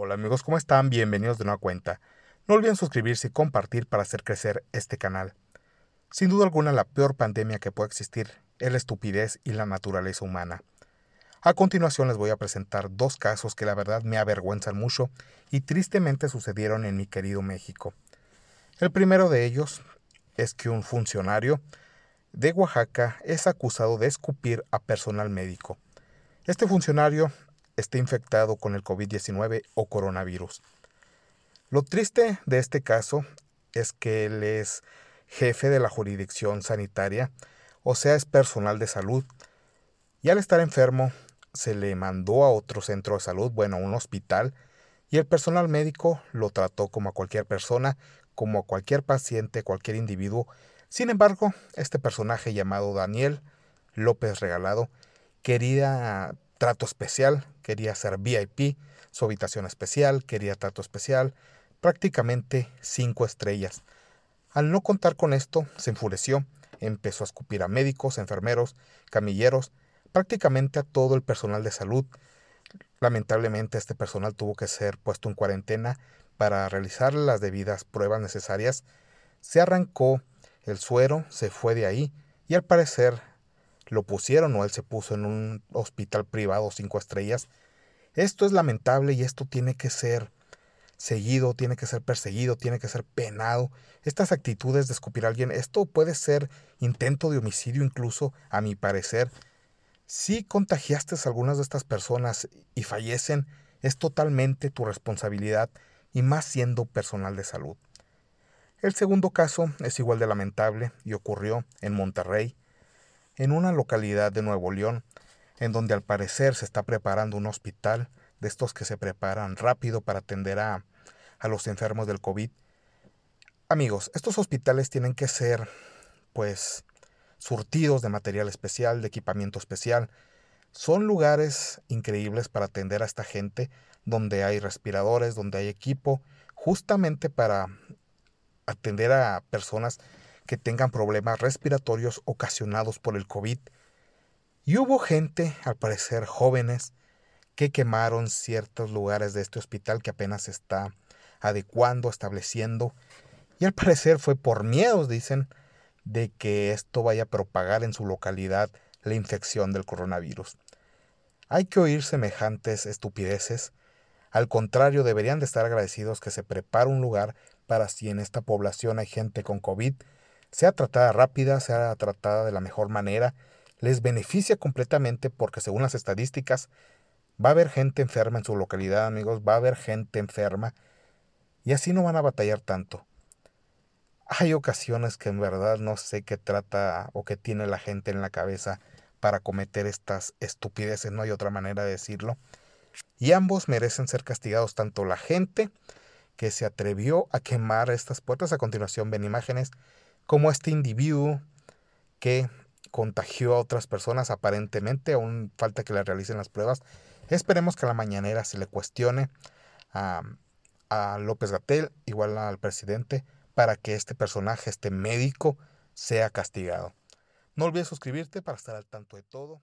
Hola amigos, ¿cómo están? Bienvenidos de nueva cuenta. No olviden suscribirse y compartir para hacer crecer este canal. Sin duda alguna la peor pandemia que puede existir es la estupidez y la naturaleza humana. A continuación les voy a presentar dos casos que la verdad me avergüenzan mucho y tristemente sucedieron en mi querido México. El primero de ellos es que un funcionario de Oaxaca es acusado de escupir a personal médico. Este funcionario esté infectado con el COVID-19 o coronavirus. Lo triste de este caso es que él es jefe de la jurisdicción sanitaria, o sea, es personal de salud, y al estar enfermo se le mandó a otro centro de salud, bueno, a un hospital, y el personal médico lo trató como a cualquier persona, como a cualquier paciente, cualquier individuo. Sin embargo, este personaje llamado Daniel López Regalado quería trato especial, quería ser VIP, su habitación especial, quería trato especial, prácticamente cinco estrellas. Al no contar con esto, se enfureció, empezó a escupir a médicos, enfermeros, camilleros, prácticamente a todo el personal de salud. Lamentablemente este personal tuvo que ser puesto en cuarentena para realizar las debidas pruebas necesarias. Se arrancó el suero, se fue de ahí y al parecer lo pusieron o él se puso en un hospital privado cinco estrellas. Esto es lamentable y esto tiene que ser seguido, tiene que ser perseguido, tiene que ser penado. Estas actitudes de escupir a alguien, esto puede ser intento de homicidio incluso, a mi parecer. Si contagiaste a algunas de estas personas y fallecen, es totalmente tu responsabilidad y más siendo personal de salud. El segundo caso es igual de lamentable y ocurrió en Monterrey, en una localidad de Nuevo León, en donde al parecer se está preparando un hospital de estos que se preparan rápido para atender a, los enfermos del COVID. Amigos, estos hospitales tienen que ser, pues, surtidos de material especial, de equipamiento especial. Son lugares increíbles para atender a esta gente, donde hay respiradores, donde hay equipo, justamente para atender a personas que tengan problemas respiratorios ocasionados por el COVID. Y hubo gente, al parecer jóvenes, que quemaron ciertos lugares de este hospital que apenas está adecuando, estableciendo. Y al parecer fue por miedos, dicen, de que esto vaya a propagar en su localidad la infección del coronavirus. Hay que oír semejantes estupideces. Al contrario, deberían de estar agradecidos que se prepare un lugar para si en esta población hay gente con COVID, sea tratada rápida, sea tratada de la mejor manera, les beneficia completamente porque según las estadísticas va a haber gente enferma en su localidad, amigos, va a haber gente enferma y así no van a batallar tanto. Hay ocasiones que en verdad no sé qué trata o qué tiene la gente en la cabeza para cometer estas estupideces, no hay otra manera de decirlo. Y ambos merecen ser castigados, tanto la gente que se atrevió a quemar estas puertas, a continuación ven imágenes, como este individuo que contagió a otras personas aparentemente, aún falta que le realicen las pruebas, esperemos que a la mañanera se le cuestione a, López Gatel, igual al presidente, para que este personaje, este médico, sea castigado. No olvides suscribirte para estar al tanto de todo.